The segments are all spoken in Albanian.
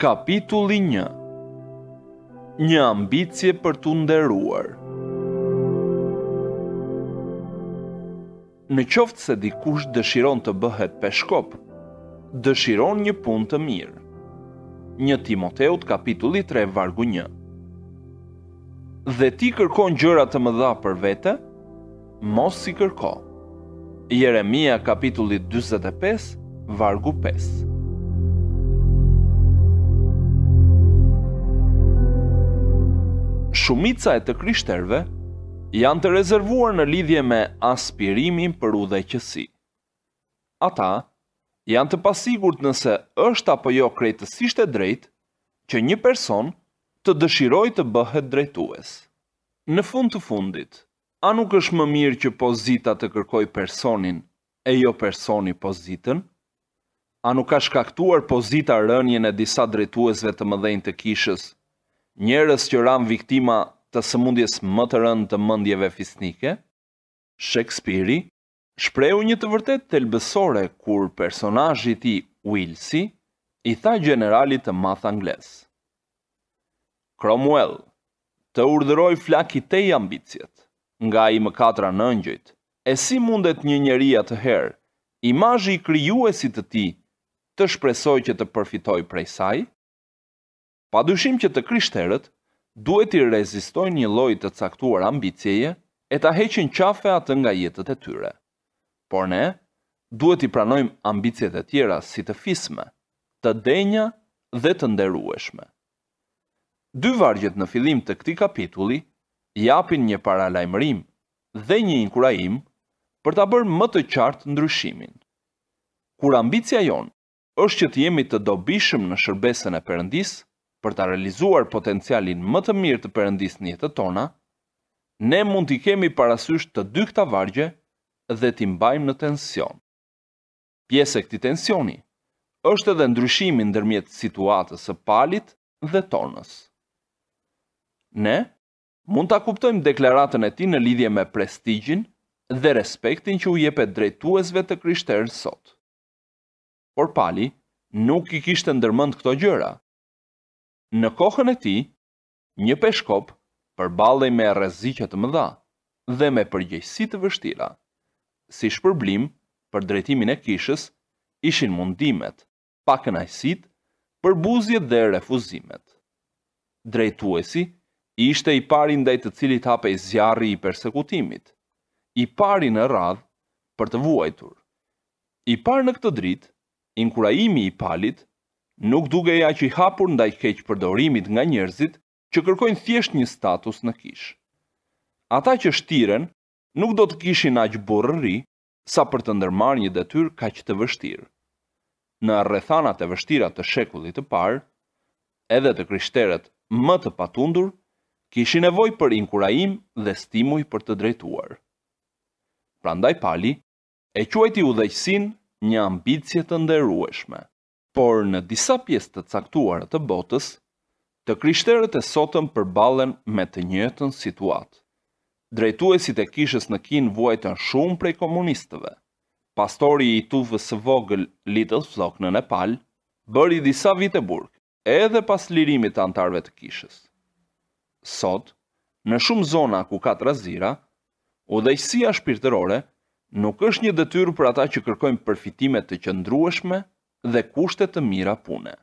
Kapitulli 1 Një ambicje për të nderuar Në qoftë se dikush dëshiron të bëhet peshkop, dëshiron një pun të mirë. Një Timoteut kapitulli 3 vargu 1 Dhe ti kërkon gjëra të më dha për vete, mos si kërko. Jeremia kapitulli 25 vargu 5 shumica e të kryshterve janë të rezervuar në lidhje me aspirimin për udhëqësi. Ata janë të pasigurt nëse është apo jo krejtësisht e drejtë që një person të dëshirojë të bëhet drejtues. Në fund të fundit, a nuk është më mirë që pozita të kërkoj personin e jo personi pozitën? A nuk ka shkaktuar pozita rënjën e disa drejtuesve të mëdhenj të kishës njerëz që ranë viktima të sëmundjes më të rëndë të mendjeve fisnike, Shakespeare shpreu një të vërtetë thelbësore kur personazhi i tij, Wilsi, i tha gjeneralit të madh anglez. Cromwell, të urdhëroj flak i tej ambicjet, nga i më katra në e si mundet një njeri atë herë, imazhi i krijuesit të tij, të shpresoj që të përfitoj prej saj? Pa dyshim që të krishterët duhet i rezistojnë një lojt të caktuar ambicieje e të heqin qafe atë nga jetët e tyre. Por ne, duhet i pranojmë ambicijet e tjera si të fisme, të denja dhe të nderueshme. Dy vargjet në filim të këti kapituli, japin një paralajmërim dhe një inkurajim për të bërë më të qartë ndryshimin. Kur ambicja jonë është që të jemi të dobishëm në shërbesën e përëndisë, për të realizuar potencialin më të mirë të përëndis një të tona, ne mund t'i kemi parasysh të dy këta vargje dhe t'i mbajmë në tension. Pjesë e këti tensioni është edhe ndryshimin ndërmjet situatës e palit dhe tonës. Ne mund t'a kuptojmë deklaratën e ti në lidhje me prestigjin dhe respektin që u je për drejtuesve të kryshterë sot. Por pali, nuk i kishtë ndërmënd këto gjëra, Në kohën e tij, një peshkop përballej me rreziqe të mëdha dhe me përgjegjësi të vështira. Si shpërblim për drejtimin e kishës, ishin mundimet, për përbuzjet dhe refuzimet. Drejtuesi ishte i pari ndaj të cilit hapej zjarri i përsekutimit, i pari në radhë për të vuajtur. I pari në këtë dritë, inkurajimi i palit, nuk duke ja që i hapur ndaj keq përdorimit nga njerëzit që kërkojnë thjesht një status në kish. Ata që shtiren, nuk do të kishin aq borëri sa për të ndërmar një detyr ka që të vështirë. Në rrethanat e vështira të shekullit të parë, edhe të kryshteret më të patundur, kishin nevoj për inkurajim dhe stimuj për të drejtuar. Prandaj pali, e quajti u dhejqësin një ambicjet të ndërrueshme por në disa pjesë të caktuara të botës, të krishterët e sotëm përballen me të njëjtën situatë. Drejtuesit e kishës në Kin vuajtën shumë prej komunistëve. Pastori i tuvës së vogël Little Flock në Nepal bëri disa vite burg, edhe pas lirimit të antarëve të kishës. Sot, në shumë zona ku ka të razira, shpirtërore nuk është një detyrë për ata që kërkojnë përfitime të qëndrueshme dhe kushtet të mira pune.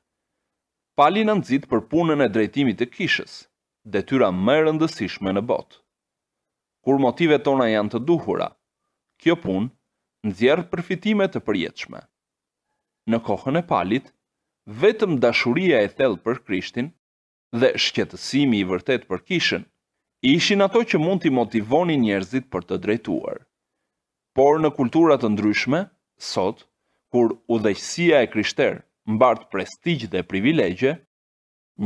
Pali në nëzit për punën e drejtimit të kishës, detyra më rëndësishme në botë. Kur motive tona janë të duhura, kjo punë nëzjerë përfitime të përjetëshme. Në kohën e palit, vetëm dashuria e thellë për Krishtin dhe shqetësimi i vërtet për kishën, ishin ato që mund t'i motivoni njerëzit për të drejtuar. Por në kulturat të ndryshme, sot, kur udhëqësia e krishterë mbart prestigj dhe privilegje,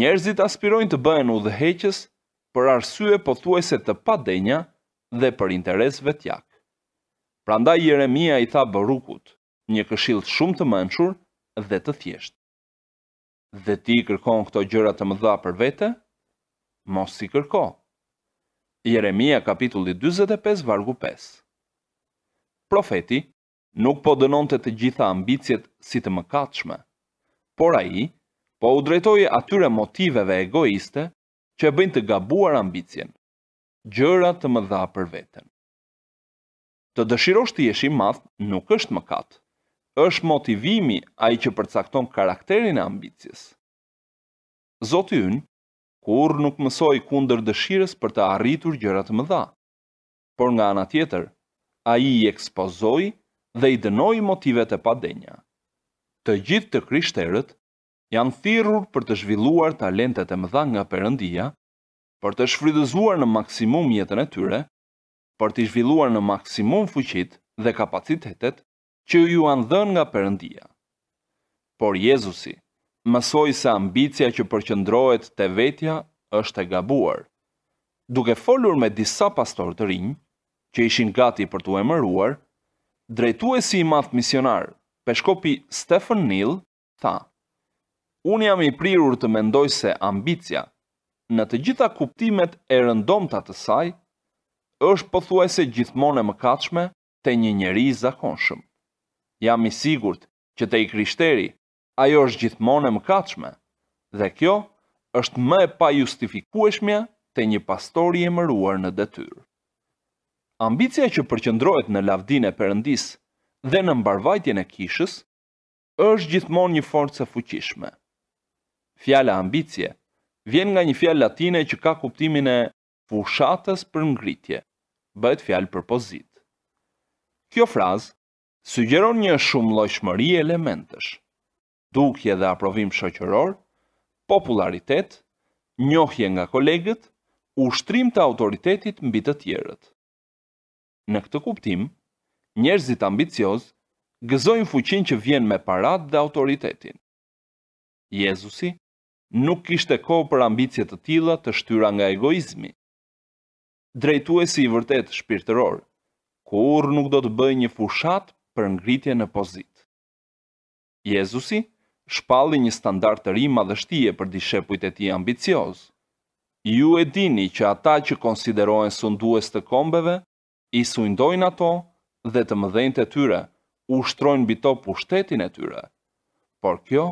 njerëzit aspirojnë të bëhen udhëheqës për arsye pothuajse të padenja dhe për interes vetjak. Prandaj Jeremia i tha Barukut, një këshill shumë të mençur dhe të thjeshtë. Dhe ti kërkon këto gjëra të mëdha për vete? Mos i kërko. Jeremia kapitulli 45 vargu 5. Profeti nuk po dënon të të gjitha ambicjet si të mëkatshme, por a i po u drejtoj atyre motiveve egoiste që bëjnë të gabuar ambicjen, gjëra të më dha për vetën. Të dëshirosh të jesh i madh nuk është mëkat. Është motivimi ai që përcakton karakterin e ambicjes. Zoti ynë kur nuk mësoi kundër dëshirës për të arritur gjëra të mëdha. Por nga ana tjetër, ai i ekspozoi dhe i dënoi motivet e padenja. Të gjithë të krishterët janë thirrur për të zhvilluar talentet e mëdha nga Perëndia, për të shfrytëzuar në maksimum jetën e tyre, për të zhvilluar në maksimum fuqitë dhe kapacitetet që ju janë dhënë nga Perëndia. Por Jezusi, mësoi se ambicia që përqendrohet te vetja është e gabuar. Duke folur me disa pastorë të rinj, që ishin gati për t'u emëruar, drejtuesi i madh misionar, peshkopi Stephen Neal, tha: Unë jam i prirur të mendoj se ambicia, në të gjitha kuptimet e rëndomta të saj, është pothuajse gjithmonë e mëkatshme te një njeri i zakonshëm. Jam i sigurt që te i krishteri ajo është gjithmonë e mëkatshme dhe kjo është më e pa justifikueshme te një pastor i emëruar në detyrë. Ambicia që përqëndrojt në lavdine përëndis dhe në mbarvajtjen e kishës, është gjithmon një forcë fuqishme. Fjalla ambicje vjen nga një fjalë latine që ka kuptimin e fushatës për ngritje, bëhet fjallë për pozit. Kjo frazë sugjeron një shumë lojshmëri elementësh, dukje dhe aprovim shëqëror, popularitet, njohje nga kolegët, ushtrim të autoritetit mbitë të tjerët. Në këtë kuptim, njerëzit ambicioz gëzojnë fuqin që vjen me parat dhe autoritetin. Jezusi nuk kishte kohë për ambicjet të tila të shtyra nga egoizmi. Drejtuesi i vërtet shpirtëror, kur nuk do të bëj një fushat për ngritje në pozit. Jezusi shpalli një standart të rima dhe shtije për dishepujt e ti ambicioz. Ju e dini që ata që konsiderohen sundues të kombeve, i sundojnë ato dhe të mëdhenjtë e tyre, u shtrojnë bito pushtetin e tyre. Por kjo,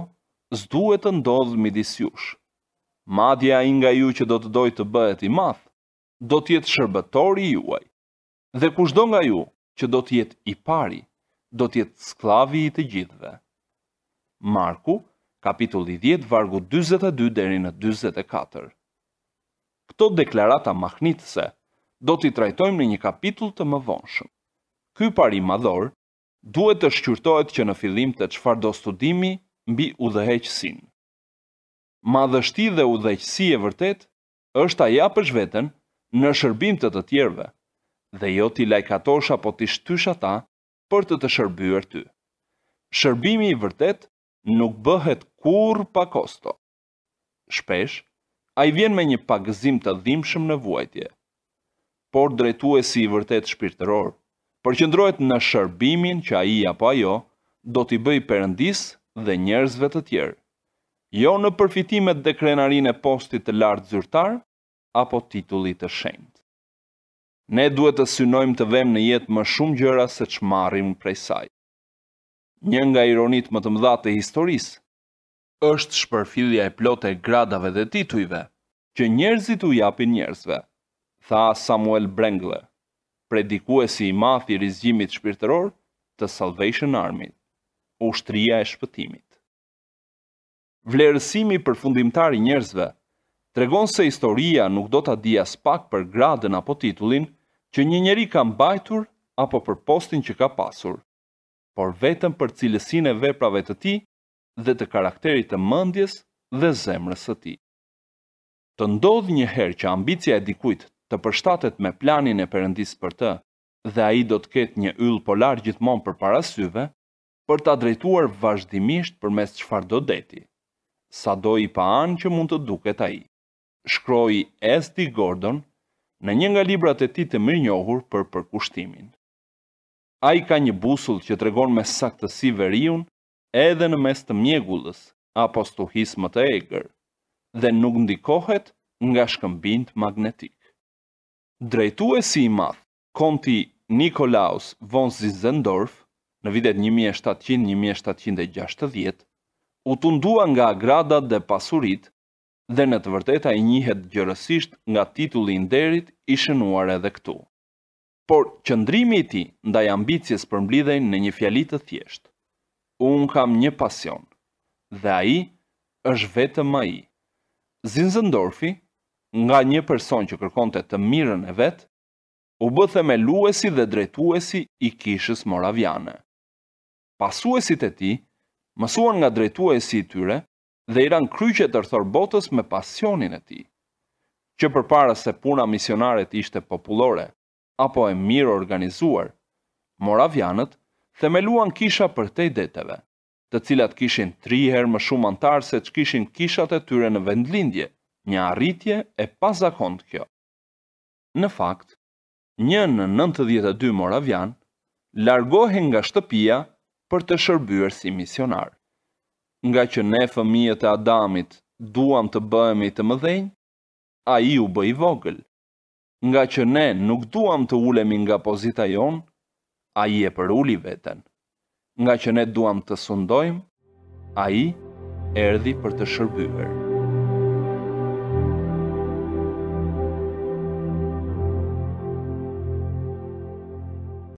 zduhet të ndodhë midis jush. Madja i nga ju që do të dojtë të bëhet i math, do të jetë shërbëtori juaj. Dhe kush do nga ju që do të jetë i pari, do të jetë sklavi i të gjithve. Marku, kapitulli 10, vargu 22 deri në 24. Këto deklarata mahnitëse, do t'i trajtojmë në një kapitull të më vonshëm. Ky parim madhor duhet të shqyrtojt që në fillim të qfar do studimi mbi udhëheqësinë. Madhështi dhe udhëheqësi e vërtet është a japësh veten në shërbim të të tjerve dhe jo t'i lajkatosh apo t'i shtysha ata për të të shërbyer ty. Shërbimi i vërtet nuk bëhet kur pa kosto. Shpesh, a i vjen me një pagëzim të dhimshëm në vuajtje por drejtuesi i vërtet shpirtëror, përqendrohet në shërbimin që ai apo ajo do t'i bëjë përëndis dhe njerëzve të tjerë. Jo në përfitimet dhe krenarin e postit të lartë zyrtar apo titullit të shenjt. Ne duhet të synojmë të vëmë në jetë më shumë gjëra se ç'marrim prej saj. Një nga ironit më të mëdha të historisë është shpërfillja e plotë e gradave dhe titujve që njerëzit u japin njerëzve tha Samuel Brengle, predikuesi i madh i rizgjimit shpirtëror të Salvation Army, ushtria e shpëtimit. Vlerësimi përfundimtar i njerëzve tregon se historia nuk do të di as pak për gradën apo titullin që një njeri ka mbajtur apo për postin që ka pasur, por vetëm për cilësinë e veprave të tij dhe të karakterit të mendjes dhe zemrës së tij. Të ndodh një herë që ambicia e dikujt të përshtatet me planin e përëndis për të dhe a i do të ketë një yllë polar gjithmonë për parasyve për të drejtuar vazhdimisht për mes do deti. Sa do i pa anë që mund të duket a i. Shkroj Esti Gordon në një nga librat e ti të më njohur për përkushtimin. A i ka një busull që të regon me saktësi veriun edhe në mes të mjegullës, apostuhis më të egrë, dhe nuk ndikohet nga shkëmbind magnetik. Drejtu e si i math, konti Nikolaus von Zizendorf, në vitet 1700-1760, u tundua nga gradat dhe pasurit, dhe në të vërteta i njihet gjërësisht nga titullin derit i shënuar edhe këtu. Por qëndrimi i ti ndaj ambicjes përmblidhej në një fjalit të thjesht. Unë kam një pasion, dhe a i është vetëm a i. Zinzëndorfi, nga një person që kërkonte të mirën e vetë, u bëthe me luesi dhe drejtuesi i kishës moravjane. Pasuesit e ti, mësuan nga drejtuesi i tyre dhe i ran kryqe të rëthor botës me pasionin e ti. Që për para se puna misionaret ishte populore, apo e mirë organizuar, moravjanët themeluan kisha për te deteve, të cilat kishin triher më shumë antarë se që kishin kishat e tyre në vendlindje, një arritje e pasakont kjo. Në fakt, një në 92 moravian largohen nga shtëpia për të shërbyer si misionar. Nga që ne fëmijët e Adamit duam të bëhemi të mëdhenj, a i u bëj vogël. Nga që ne nuk duam të ulemi nga pozita jon, a i e për uli veten. Nga që ne duam të sundojmë, a i erdi për të shërbyrë.